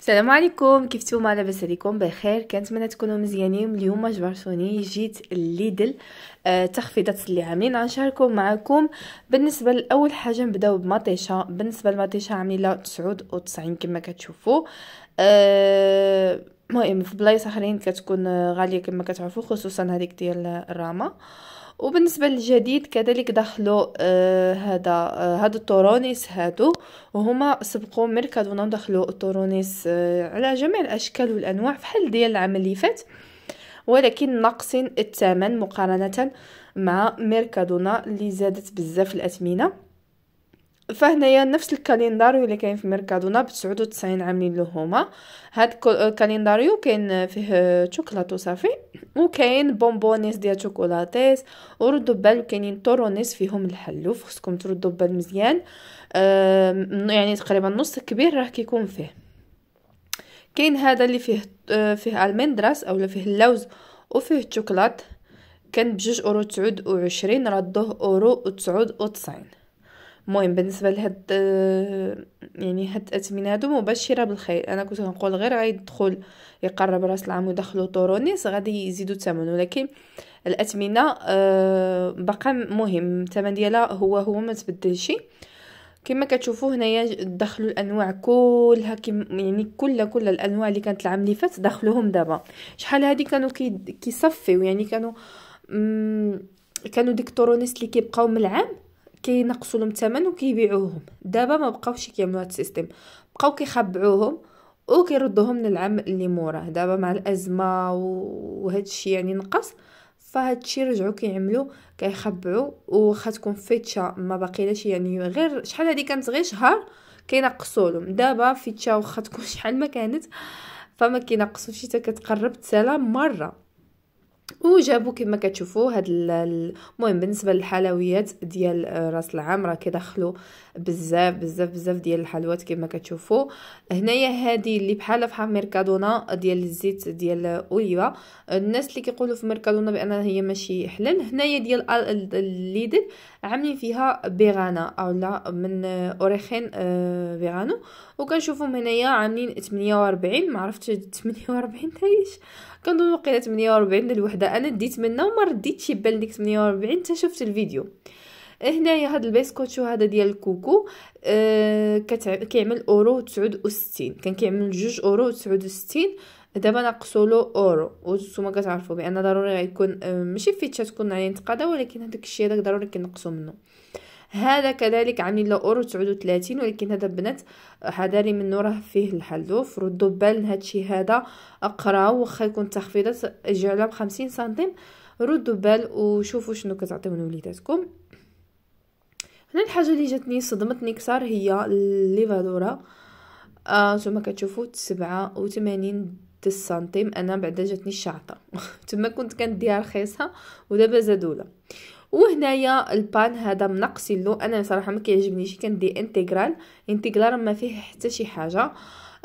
السلام عليكم كيف نتوما لاباس عليكم بخير كنتمنى تكونوا مزيانين اليوم جبرتوني جيت ليدل آه تخفيضات اللي عاملين غنشاركو معكم بالنسبه لاول حاجه نبداو بمطيشه بالنسبه لمطيشه عامله 99 كما كتشوفوا آه مهم في بلايص اخرين كتكون غاليه كما كتعرفوا خصوصا هذيك ديال الراما وبالنسبه للجديد كذلك دخلوا آه هذا آه التورونيس هادو وهما سبقوا ميركادونا دخلوا التورونيس آه على جميع الاشكال والانواع فحال ديال العام اللي فات ولكن ناقصين الثمن مقارنه مع ميركادونا اللي زادت بزاف الاثمنه فهنايا نفس الكالينداريو اللي كاين في ميركادونا ب 99 عاملين له هما هاد الكالينداريو آه، كاين فيه شوكولاطو صافي وكاين بونبونيس ديال شوكولاتيس وردوا بال كاينين طورونيس فيهم الحلوف خصكم تردوا بال مزيان يعني تقريبا نص كبير راه كيكون فيه كاين هذا اللي فيه آه، فيه المندراس اولا فيه اللوز وفيه الشوكولات كان بجوج اورو تسعود وعشرين ردوه اورو تسعود وتسعين مهم بالنسبه لهاد آه، يعني هاد الاثمنه هادو مبشره بالخير انا كنت كنقول غير غيدخل يقرب راس العام ويدخلوا تورونيس غادي يزيدوا الثمن ولكن الاثمنه آه، بقى مهم الثمن ديالها هو هو ما تبدلش كما كتشوفوا هنايا دخلوا الانواع كلها كم يعني كل كل الانواع اللي كانت العام اللي فات دخلوهم دابا شحال هادي كانوا كيصفيو يعني كانوا كانوا ديك تورونيس اللي كيبقاو من العام كينقصوا لهم الثمن وكيبيعوهم دابا ما بقاوش كيعملوا هذا السيستم بقاو كيخبعوهم وكيردوهم للعام اللي موراه دابا مع الازمه وهذا الشيء يعني نقص فهاد الشيء رجعوا كيعملوا كيخبعوا وخا تكون فيتشا ما باقيلاش يعني غير شحال هذه كانت غير شهر كينقصوا لهم دابا فيتشا واخا تكون شحال ما كانت فما شي حتى كتقرب تسالا مره وجابوا كما كتشوفوا هاد المهم بالنسبه للحلويات ديال آه، راس العام راه كيدخلوا بزاف بزاف بزاف ديال الحلوات كما كتشوفوا هنايا هذه اللي بحال في ميركادونا آه، ديال الزيت ديال آه، اوليفا الناس اللي كيقولوا في ميركادونا بان هي ماشي حلال هنايا ديال الليدل عاملين فيها بيغانا او لا من اوريخين آه، بيغانو وكنشوفهم هنايا عاملين 48 ما عرفتش 48 تايش كنظن وقيله 48 للوحده انا ديت منها وما رديتش بال ديك 48 حتى شفت الفيديو آه، هنايا هاد البيسكوتشو هذا ديال الكوكو أه كتع... كيعمل اورو 69 كان كيعمل جوج اورو 69 دابا ناقصوا له اورو وانتوما كتعرفوا بان ضروري غيكون آه، ماشي فيتشا تكون ينتقادها ولكن هذاك الشيء هذاك ضروري كنقصوا منه هذا كذلك عاملين له اورو 39 ولكن هذا بنات آه، حذاري منه راه فيه الحلوف ردوا بال هذا الشيء هذا اقراو واخا يكون تخفيضات جعلها على 50 سنتيم ردوا بال وشوفوا شنو كتعطيو لوليداتكم هنا الحاجه اللي جاتني صدمتني كثار هي الليفادورا انتما آه كتشوفوا 87 ستة سنتيم انا بعدا جاتني الشعطه تما كنت كنديها رخيصه ودابا زادوله وهنايا البان هذا منقصين له انا صراحه ما كيعجبنيش كندير انتغرال انتغرال ما فيه حتى شي حاجه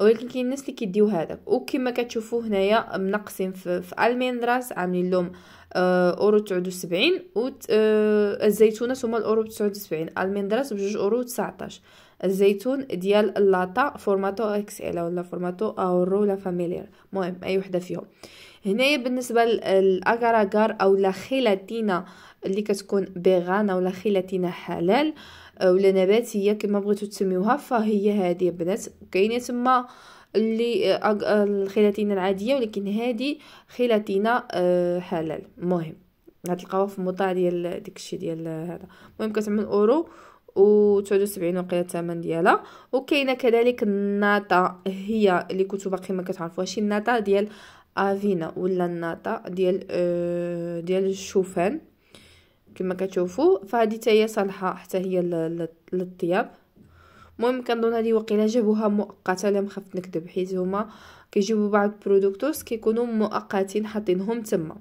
ولكن كاين الناس اللي كيديو هذاك وكما كتشوفوا هنايا منقصين في, في الميندراس عاملين لهم آه، اورو 79 و آه، الزيتونه هما الاورو 79 الميندراس بجوج اورو 19 الزيتون ديال اللاطا فورماتو اكس ال ولا فورماتو اورو لا فاميليير المهم اي وحده فيهم هنايا بالنسبه للاغاراغار او لا خيلاتينا اللي كتكون بيغان او لا خيلاتينا حلال ولا نباتيه كما بغيتو تسميوها فهي هذه بنات كاينه تما اللي الخيلاتينا العاديه ولكن هذه خيلاتينا آه، حلال المهم غتلقاوها في المطاع ديال داكشي ديال هذا المهم كتعمل اورو و 79 وقيله الثمن ديالها وكاينه كذلك الناطه هي اللي كنتو باقي ما كتعرفوهاش الناطه ديال افينا ولا الناطه ديال آه ديال الشوفان كما كتشوفوا فهادي حتى هي صالحه حتى هي للطياب المهم كنظن هذه وقيله جابوها مؤقته لا مخفت نكذب حيت هما كيجيبوا بعض البرودكتورز كيكونوا مؤقتين حاطينهم تما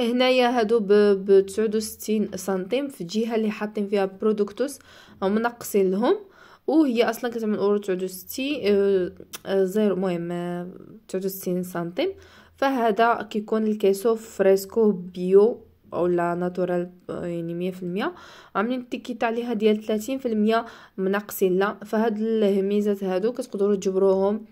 هنايا هادو ب 69 سنتيم في الجهه اللي حاطين فيها برودكتوس منقصين لهم وهي اصلا كتعمل اورو 69 آه، آه، زيرو المهم 69 آه، سنتيم فهذا كيكون الكيسو فريسكو بيو اولا ناتورال يعني مية في المية عاملين التيكيت عليها ديال 30% منقصين لا فهاد الميزات هادو كتقدروا تجبروهم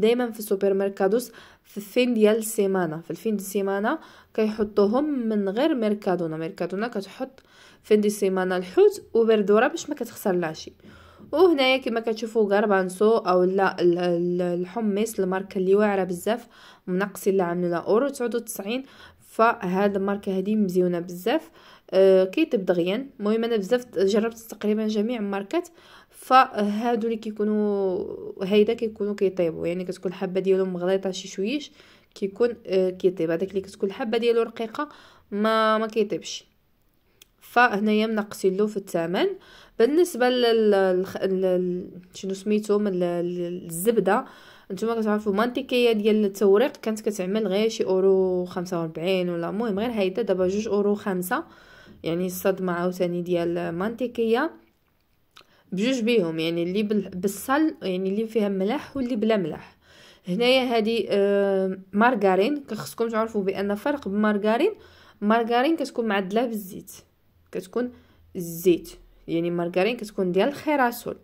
دايما في السوبر ماركادوس في الفين ديال السيمانه في الفين ديال السيمانه كيحطوهم من غير ميركادونا ميركادونا كتحط فين ديال السيمانه الحوت وبردوره باش ما كتخسرلاشي وهنايا كما كتشوفوا غربانسو او لا الحمص الماركه اللي واعره بزاف منقصين لا عاملين اورو 99 فهاد الماركه هذه مزيونه بزاف أه كيتب دغيا المهم انا بزاف جربت تقريبا جميع الماركات فهادو اللي كيكونوا هيدا كيكونوا كيطيبوا يعني كتكون الحبه ديالهم مغليطه شي شويش كيكون آه، كيطيب هذاك اللي كتكون الحبه ديالو رقيقه ما ما كيطيبش فهنايا منقصين له في الثمن بالنسبه لل شنو سميتو من الزبده نتوما كتعرفوا مانتيكيه ديال التوريق كانت كتعمل غير شي اورو 45 ولا المهم غير هيدا دابا جوج اورو خمسة يعني الصدمه عاوتاني ديال مانتيكيه بجوج بيهم يعني اللي بالصل يعني اللي فيها ملح واللي بلا ملح هنايا هذه آه مارغارين خصكم تعرفوا بان فرق بمارغارين مارغارين كتكون معدله بالزيت كتكون الزيت يعني مارغارين كتكون ديال الخراسول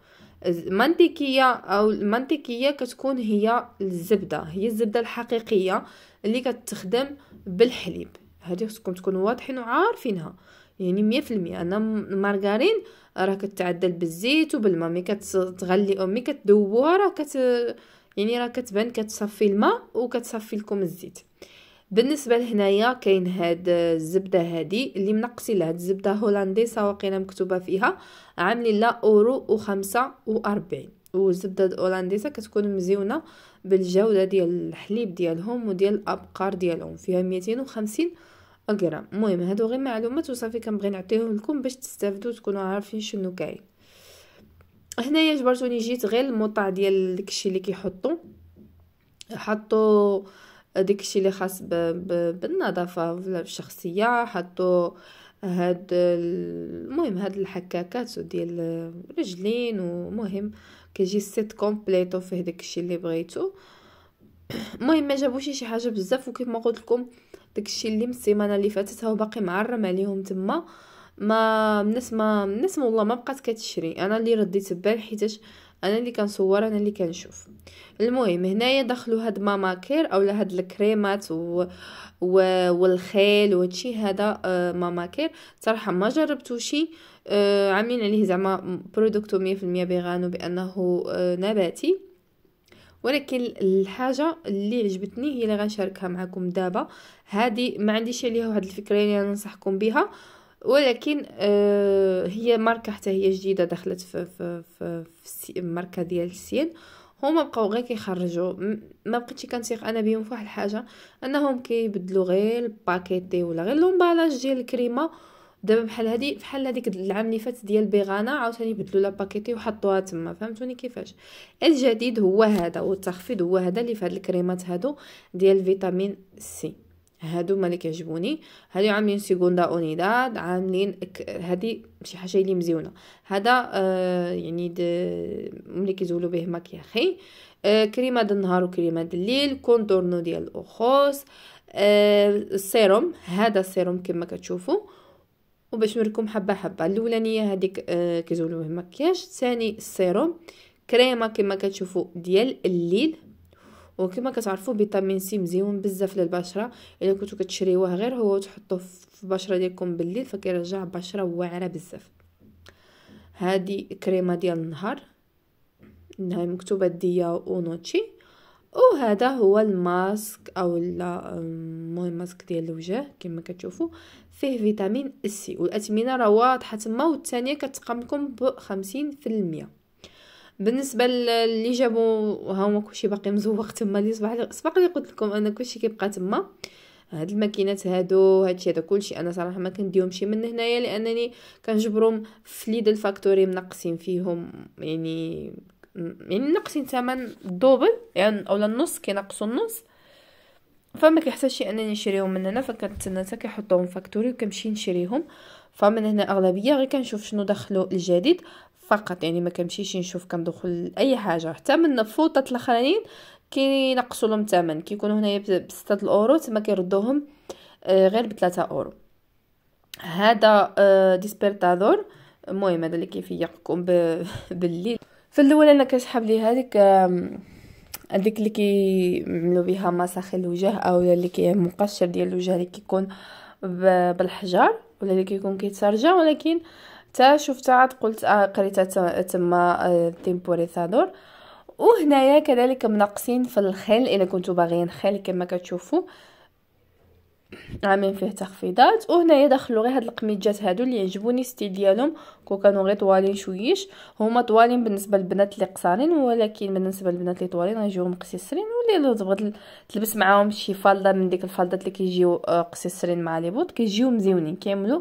المنطقيه او المنطقيه كتكون هي الزبده هي الزبده الحقيقيه اللي كتخدم بالحليب هذه خصكم تكونوا واضحين وعارفينها يعني مية في المية انا مارغارين راه كتعدل بالزيت وبالماء ملي كتغلي امي كتذوبوها راه كت يعني راه كتبان كتصفي الماء وكتصفي لكم الزيت بالنسبه لهنايا كاين هاد الزبده هادي اللي منقصي لها الزبده هولنديسه سواقينا مكتوبه فيها عاملي لها اورو و45 والزبده الهولنديسه كتكون مزيونه بالجوده ديال الحليب ديالهم وديال الابقار ديالهم فيها ميتين اقرا المهم هادو غير معلومات وصافي كنبغي نعطيهم لكم باش تستافدوا تكونوا عارفين شنو كاين هنايا جبرتوني جيت غير الموطع ديال داكشي اللي كيحطوا حطوا داكشي اللي خاص بالنظافه الشخصيه حطوا هاد المهم هاد الحكاكات ديال الرجلين ومهم كيجي السيت كومبليت وفيه داكشي اللي بغيتو المهم ما جابوش شي حاجه بزاف ما قلت لكم داكشي اللي من السيمانه اللي فاتت هو باقي معرم عليهم تما ما الناس ما الناس والله ما بقات كتشري انا اللي رديت بال حيتاش انا اللي كنصور انا اللي كنشوف المهم هنايا دخلوا هاد ماما كير اولا هاد الكريمات و... و... والخيل وهادشي هذا آه ماما كير صراحه ما جربتوشي آه عاملين عليه زعما برودكتو 100% بيغانو بانه آه نباتي ولكن الحاجه اللي عجبتني هي اللي غنشاركها معكم دابا هذه ما عنديش عليها واحد الفكره اللي ننصحكم بها ولكن آه هي ماركه حتى هي جديده دخلت في في في, في الماركه ديال السين هما بقاو غير كيخرجوا ما بقيتش كنثيق انا بهم فواحد الحاجه انهم كيبدلوا غير الباكيتي ولا غير لومبالاج ديال الكريمه دابا بحال هادي بحال هذيك العام اللي فات ديال بيغانا عاوتاني بدلوا لاباكيتي وحطوها تما فهمتوني كيفاش الجديد هو هذا والتخفيض هو هذا اللي في هاد الكريمات هادو ديال فيتامين سي هادو ما اللي كيعجبوني هادو عاملين سيكوندا اونيداد عاملين هادي شي حاجه اللي مزيونه هذا آه يعني ملي كيزولوا به مكياخي آه كريمه د النهار وكريمه د الليل كونتورنو ديال الاخوص آه السيروم هذا السيروم كما كتشوفوا وباش نوريكم حبه حبه الاولانيه هذيك آه كيزولو المكياج ثاني السيروم كريمه كما كتشوفوا ديال الليل وكما كتعرفوا فيتامين سي مزيون بزاف للبشره الا كنتو كتشريوه غير هو وتحطوه في البشره ديالكم بالليل فكيرجع بشره واعره بزاف هذه كريمه ديال النهار انها مكتوبه ديا اونوتشي وهذا هو الماسك او المهم الماسك ديال الوجه كما كتشوفوا فيه فيتامين سي والاثمنه راه واضحه تما والثانيه كتقام لكم ب 50% بالنسبه اللي جابوا ها هما كلشي باقي مزوق تما اللي صباح سبق لي قلت لكم ان كلشي كيبقى تما هاد الماكينات هادو هادشي هذا كلشي انا صراحه ما كنديهمش من هنايا لانني كنجبرهم في ليدل فاكتوري منقصين فيهم يعني يعني ناقصين الثمن دوبل يعني اولا النص كينقصوا النص فما كيحتاجش انني نشريهم من هنا فكنتسنى حتى كيحطوهم فاكتوري وكنمشي نشريهم فمن هنا اغلبيه غير كنشوف شنو دخلوا الجديد فقط يعني ما كنمشيش نشوف كندخل اي حاجه حتى من فوطات الاخرين كينقصوا لهم الثمن كيكونوا هنايا ب 6 الاورو تما كيردوهم آه، غير ب 3 اورو هذا آه، ديسبرتادور المهم هذا اللي كيفيقكم بالليل في الاول انا كنسحب لي هذيك هذيك اللي كيعملوا بها مساخي الوجه او اللي كي مقشر ديال الوجه اللي كيكون بالحجر ولا اللي كيكون كيتسرجع ولكن تا شفتها عاد قلت آه قريتها تما آه، تيمبوريثادور وهنايا كذلك منقصين في الخل الا كنتو باغيين خل كما كتشوفوا عامين فيه تخفيضات وهنايا دخلوا غير هاد القميجات هادو اللي يعجبوني ستيل ديالهم كون كانوا غير طوالين شويش هما طوالين بالنسبه للبنات اللي قصارين ولكن بالنسبه للبنات اللي طوالين غيجيو مقصصرين واللي لو تبغي تلبس معاهم شي فالده من ديك الفالدات اللي كيجيو آه، قصصرين مع لي بوط كيجيو مزيونين كيعملوا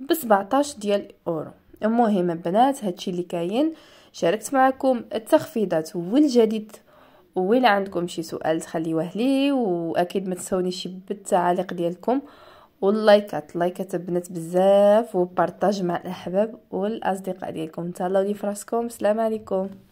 ب 17 ديال اورو المهم البنات هادشي اللي كاين شاركت معكم التخفيضات والجديد وإلا عندكم شي سؤال تخليوه لي واكيد ما تنساونيش بالتعاليق ديالكم واللايكات لايكات بنات بزاف وبارطاج مع الاحباب والاصدقاء ديالكم تهلاو لي فراسكم السلام عليكم